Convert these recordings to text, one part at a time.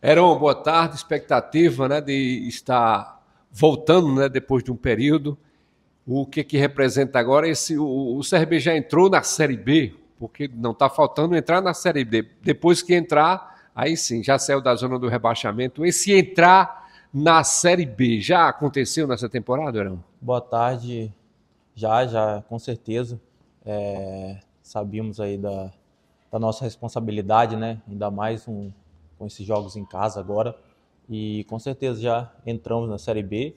Heron, boa tarde. Expectativa né, de estar voltando né, depois de um período. O que, é que representa agora? esse o, o CRB já entrou na Série B, porque não está faltando entrar na Série B. Depois que entrar, aí sim, já saiu da zona do rebaixamento. Esse entrar na Série B já aconteceu nessa temporada, Heron? Boa tarde. Já, já, com certeza. É, sabíamos aí da, da nossa responsabilidade, né? Ainda mais um, com esses jogos em casa agora. E com certeza já entramos na Série B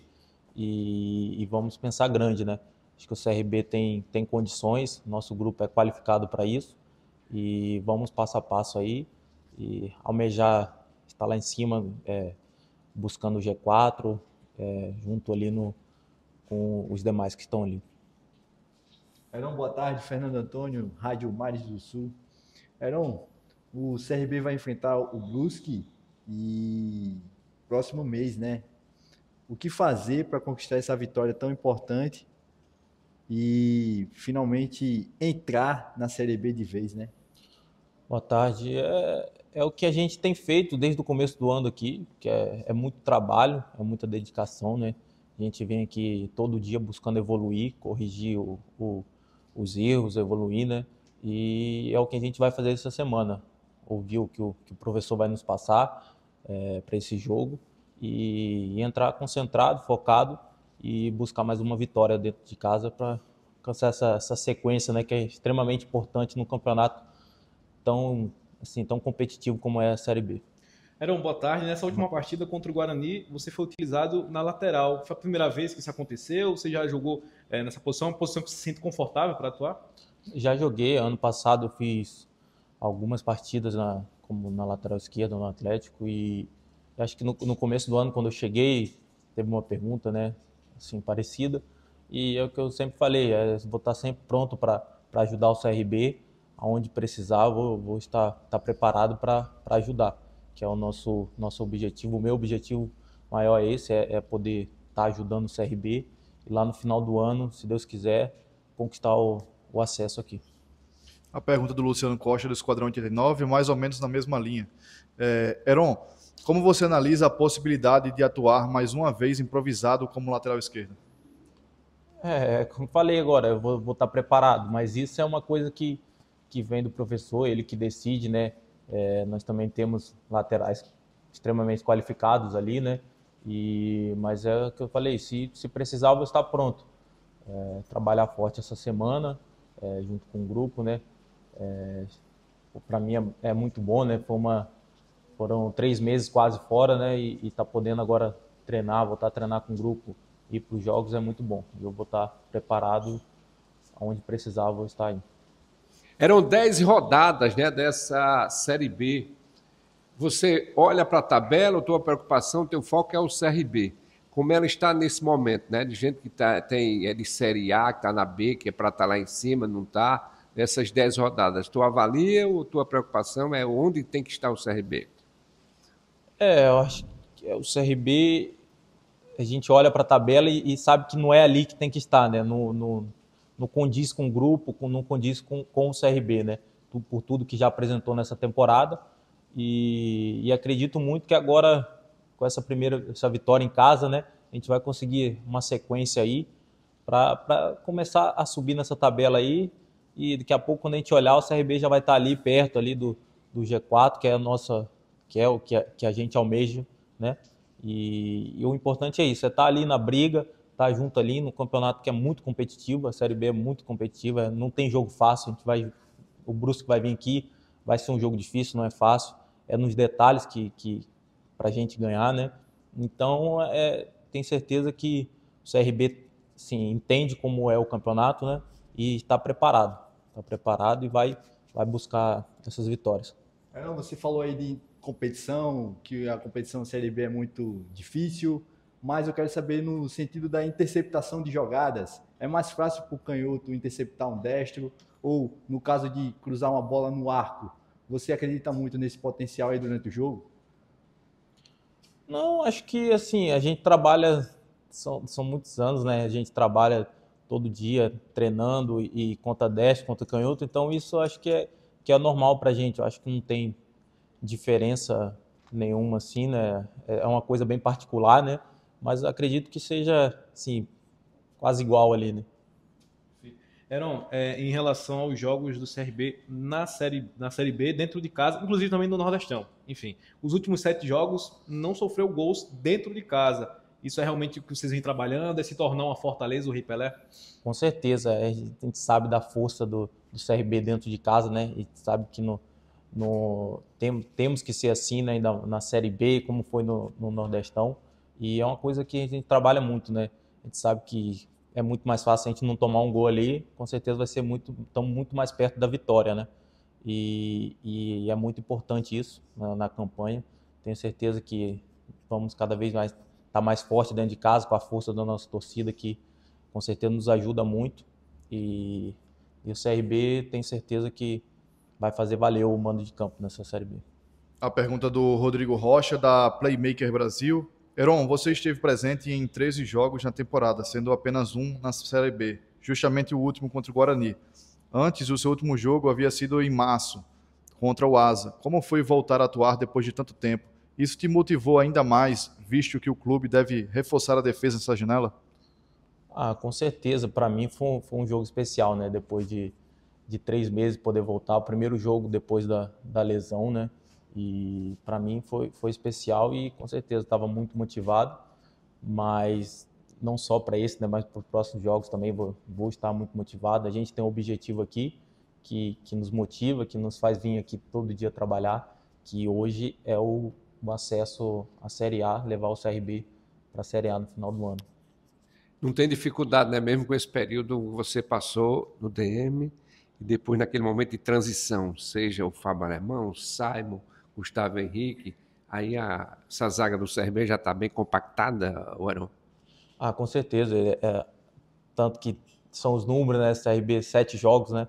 e, e vamos pensar grande, né? Acho que o CRB tem, tem condições, nosso grupo é qualificado para isso e vamos passo a passo aí e almejar estar tá lá em cima, é, buscando o G4, é, junto ali no, com os demais que estão ali. Heron, boa tarde. Fernando Antônio, Rádio Mares do Sul. Heron, o CRB vai enfrentar o Brusque e próximo mês, né? O que fazer para conquistar essa vitória tão importante e finalmente entrar na Série B de vez, né? Boa tarde. É, é o que a gente tem feito desde o começo do ano aqui, que é, é muito trabalho, é muita dedicação, né? A gente vem aqui todo dia buscando evoluir, corrigir o, o, os erros, evoluir, né? E é o que a gente vai fazer essa semana ouvir o que o, que o professor vai nos passar é, para esse jogo e, e, entrar concentrado, focado e buscar mais uma vitória dentro de casa para alcançar essa, essa sequência né, que é extremamente importante no campeonato tão, assim, tão competitivo como é a Série B. Era boa tarde. Nessa última partida contra o Guarani, você foi utilizado na lateral. Foi a primeira vez que isso aconteceu? Você já jogou é, nessa posição? É uma posição que você se sente confortável para atuar? Já joguei. Ano passado eu fiz algumas partidas na, como na lateral esquerda no Atlético e acho que no, no, começo do ano quando eu cheguei teve uma pergunta né assim parecida e é o que eu sempre falei é vou estar sempre pronto para para ajudar o CRB aonde precisar vou, vou estar preparado para para ajudar que é o nosso nosso objetivo o meu objetivo maior é esse é, é poder estar ajudando o CRB e lá no final do ano se Deus quiser conquistar o, o acesso aqui a pergunta do Luciano Costa do Esquadrão 89, mais ou menos na mesma linha. É, Heron, como você analisa a possibilidade de atuar mais uma vez improvisado como lateral esquerdo? É, como falei agora, eu vou, vou estar preparado, mas isso é uma coisa que, que vem do professor, ele que decide, né? É, nós também temos laterais extremamente qualificados ali, né? E, mas é o que eu falei, se, se precisar, eu vou estar pronto. É, trabalhar forte essa semana, é, junto com o grupo, né? É, para mim é, é, muito bom, né? Foi uma, foram três meses quase fora, né? E, e tá podendo agora treinar, voltar a treinar com o grupo e para os jogos é muito bom. Eu vou estar tá preparado onde precisar, vou estar aí. Eram dez rodadas, né? Dessa série B. Você olha para a tabela, tua preocupação, teu foco é o CRB. Como ela está nesse momento, né? De gente que tá, tem, é de Série A, que está na B, que é para estar tá lá em cima, não está nessas 10 rodadas? Tu avalia ou tua preocupação é onde tem que estar o CRB? É, eu acho que é o CRB, a gente olha para a tabela e, e, sabe que não é ali que tem que estar, né? No, no, no condiz com o grupo, com, não condiz com, com o CRB, né? Por tudo que já apresentou nessa temporada. E, e acredito muito que agora, com essa primeira essa vitória em casa, né? A gente vai conseguir uma sequência aí para começar a subir nessa tabela aí e daqui a pouco, quando a gente olhar, o CRB já vai estar ali perto ali do, do G4, que é a nossa, que é o que a, que a gente almeja, né? E, e, o importante é isso, é estar ali na briga, estar junto ali no campeonato que é muito competitivo, a Série B é muito competitiva, não tem jogo fácil, a gente vai, o Brusco vai vir aqui, vai ser um jogo difícil, não é fácil, é nos detalhes que, que para a gente ganhar, né? Então, é, tem certeza que o CRB, sim, entende como é o campeonato, né? e está preparado. Está preparado e vai, vai buscar essas vitórias. você falou aí de competição, que a competição Série B é muito difícil, mas eu quero saber no sentido da interceptação de jogadas. É mais fácil para o canhoto interceptar um destro ou, no caso de cruzar uma bola no arco, você acredita muito nesse potencial aí durante o jogo? Não, acho que assim, a gente trabalha, são, são muitos anos, né? A gente trabalha todo dia treinando e conta 10, conta canhoto. Então, isso acho que é, que é normal para a gente. Eu acho que não tem diferença nenhuma, assim, né? É, é uma coisa bem particular, né? Mas acredito que seja, assim, quase igual ali, né? Eram é, em relação aos jogos do CRB na série, na série B, dentro de casa, inclusive também no Nordestão. Enfim, os últimos sete jogos não sofreu gols dentro de casa. Isso é realmente o que vocês vêm trabalhando, é se tornar uma fortaleza o Rei Pelé? Com certeza, é, a gente sabe da força do, do CRB dentro de casa, né? E sabe que no, no, tem, temos que ser assim né? na, na Série B, como foi no, no Nordestão. E é uma coisa que a gente trabalha muito, né? A gente sabe que é muito mais fácil a gente não tomar um gol ali, com certeza vai ser muito, tão muito mais perto da vitória, né? E, e é muito importante isso na, né, na, campanha. Tenho certeza que vamos cada vez mais tá mais forte dentro de casa com a força da nossa torcida que com certeza nos ajuda muito e, e o CRB tem certeza que vai fazer valer o mando de campo nessa Série B. A pergunta do Rodrigo Rocha, da Playmaker Brasil. Heron, você esteve presente em 13 jogos na temporada, sendo apenas um na Série B, justamente o último contra o Guarani. Antes, o seu último jogo havia sido em março, contra o Asa. Como foi voltar a atuar depois de tanto tempo? Isso te motivou ainda mais, visto que o clube deve reforçar a defesa nessa janela? Ah, com certeza. Para mim foi, foi, um jogo especial, né? Depois de, de três meses poder voltar, o primeiro jogo depois da, da lesão, né? E para mim foi, foi especial e com certeza estava muito motivado, mas não só para esse, né, mas para os próximos jogos também vou, vou, estar muito motivado. A gente tem um objetivo aqui que, que nos motiva, que nos faz vir aqui todo dia trabalhar, que hoje é o o acesso à Série A, levar o CRB para a Série A no final do ano. Não tem dificuldade, né? Mesmo com esse período que você passou no DM e depois naquele momento de transição, seja o Fábio Alemão, o Simon, Gustavo Henrique, aí a, essa zaga do CRB já está bem compactada, Oron? Ah, com certeza. É, é, tanto que são os números, né? CRB, sete jogos, né?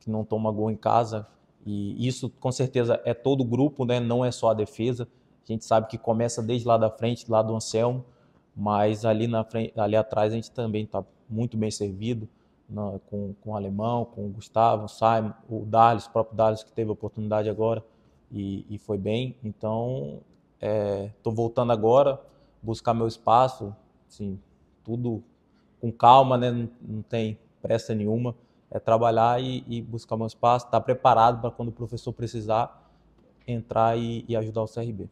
Que não toma gol em casa, e isso, com certeza, é todo o grupo, né? não é só a defesa. A gente sabe que começa desde lá da frente, lá do Anselmo, mas ali, na frente, ali atrás a gente também está muito bem servido com, com o Alemão, com o Gustavo, o Simon, o Dallas, o próprio Dallas que teve a oportunidade agora e, e foi bem. Então, estou é, voltando agora, buscar meu espaço, assim, tudo com calma, né? não, não tem pressa nenhuma é trabalhar e, e buscar meu espaço, estar tá preparado para quando o professor precisar entrar e, e ajudar o CRB.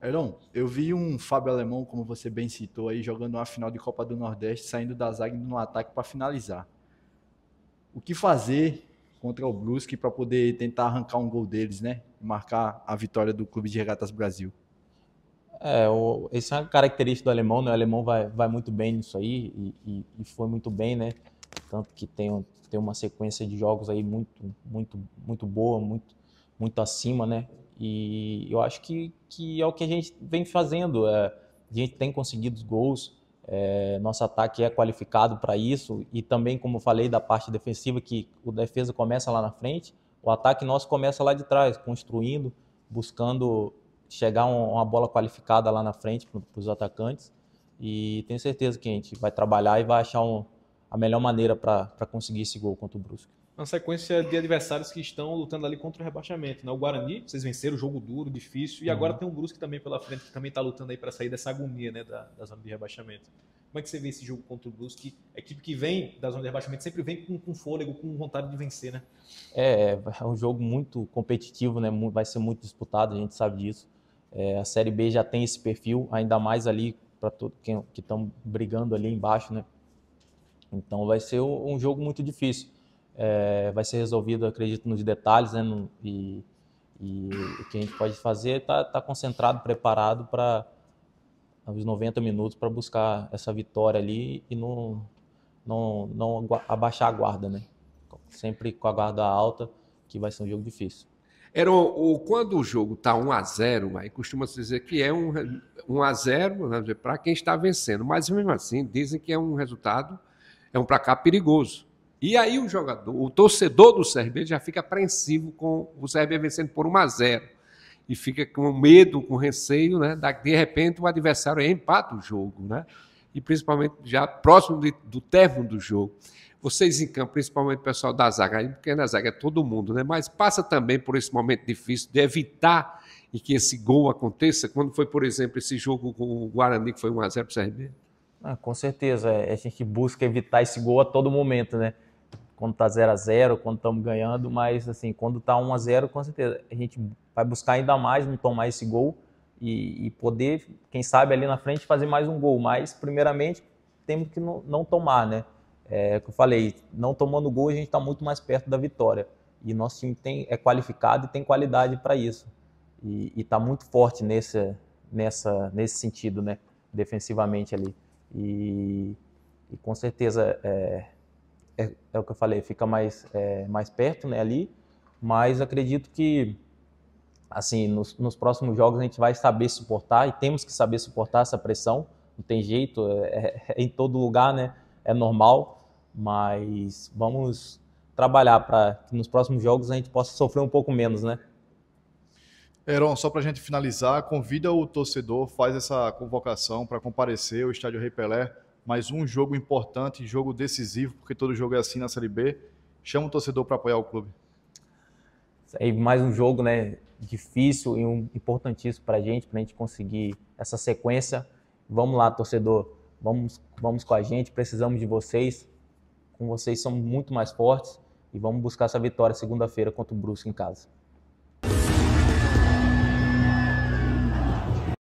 Heron, eu vi um Fábio Alemão, como você bem citou aí, jogando uma final de Copa do Nordeste, saindo da zaga no ataque para finalizar. O que fazer contra o Brusque para poder tentar arrancar um gol deles, né? Marcar a vitória do Clube de Regatas Brasil. É, o, esse é uma característica do alemão, né? O alemão vai, vai muito bem nisso aí e, e, e foi muito bem, né? tanto que tem, tem uma sequência de jogos aí muito, muito, muito boa, muito, muito acima, né? E eu acho que, que é o que a gente vem fazendo. É, a gente tem conseguido gols, é, nosso ataque é qualificado para isso, e também, como falei, da parte defensiva, que o defesa começa lá na frente, o ataque nosso começa lá de trás, construindo, buscando chegar uma bola qualificada lá na frente para os atacantes. E tenho certeza que a gente vai trabalhar e vai achar um, a melhor maneira para conseguir esse gol contra o Brusque. É uma sequência de adversários que estão lutando ali contra o rebaixamento. Né? O Guarani, vocês venceram, jogo duro, difícil, e uhum. agora tem o Brusque também pela frente, que também está lutando aí para sair dessa agonia né, da, da zona de rebaixamento. Como é que você vê esse jogo contra o Brusque? A equipe que vem da zona de rebaixamento sempre vem com, com fôlego, com vontade de vencer, né? É, é um jogo muito competitivo, né? Vai ser muito disputado, a gente sabe disso. É, a Série B já tem esse perfil, ainda mais ali para todos que estão brigando ali embaixo, né? Então vai ser um jogo muito difícil. É, vai ser resolvido, acredito, nos detalhes, né? No, e, e, o que a gente pode fazer é estar tá, tá, concentrado, preparado para os 90 minutos para buscar essa vitória ali e não, não, não abaixar a guarda, né? Sempre com a guarda alta, que vai ser um jogo difícil. Era o, quando o jogo está 1 a 0 aí costuma se dizer que é um 1 a 0 né, para quem está vencendo, mas mesmo assim dizem que é um resultado é um placar perigoso. E aí o jogador, o torcedor do CRB já fica apreensivo com o CRB vencendo por 1 a 0 e fica com medo, com receio, né? de repente o adversário empata o jogo, né? E principalmente já próximo de, do término do jogo. Vocês em campo, principalmente o pessoal da zaga, porque na zaga é todo mundo, né? Mas passa também por esse momento difícil de evitar e que esse gol aconteça, quando foi, por exemplo, esse jogo com o Guarani, que foi 1x0 para o CRB? Ah, com certeza, é, é, a gente busca evitar esse gol a todo momento, né? Quando tá 0 a 0 quando estamos ganhando, mas assim, quando tá 1 a 0 com certeza, a gente vai buscar ainda mais não tomar esse gol e, e poder, quem sabe, ali na frente fazer mais um gol. Mas, primeiramente, temos que não, não tomar, né? É, é que eu falei, não tomando gol, a gente está muito mais perto da vitória. E nosso time tem, é qualificado e tem qualidade para isso. E está muito forte nesse, nessa, nesse sentido, né? Defensivamente ali. E, e com certeza é, é, é, o que eu falei, fica mais, é, mais perto né, ali, mas acredito que assim nos, nos, próximos jogos a gente vai saber suportar e temos que saber suportar essa pressão, não tem jeito, é, é, é em todo lugar, né, é normal, mas vamos trabalhar para que nos próximos jogos a gente possa sofrer um pouco menos, né? Heron, só para a gente finalizar, convida o torcedor, faz essa convocação para comparecer ao Estádio Rei Pelé, mais um jogo importante, jogo decisivo, porque todo jogo é assim na Série B. Chama o torcedor para apoiar o clube. É mais um jogo né, difícil e um importantíssimo para a gente, para a gente conseguir essa sequência. Vamos lá, torcedor, vamos, vamos com a gente, precisamos de vocês. Com vocês somos muito mais fortes e vamos buscar essa vitória segunda-feira contra o Brusque em casa.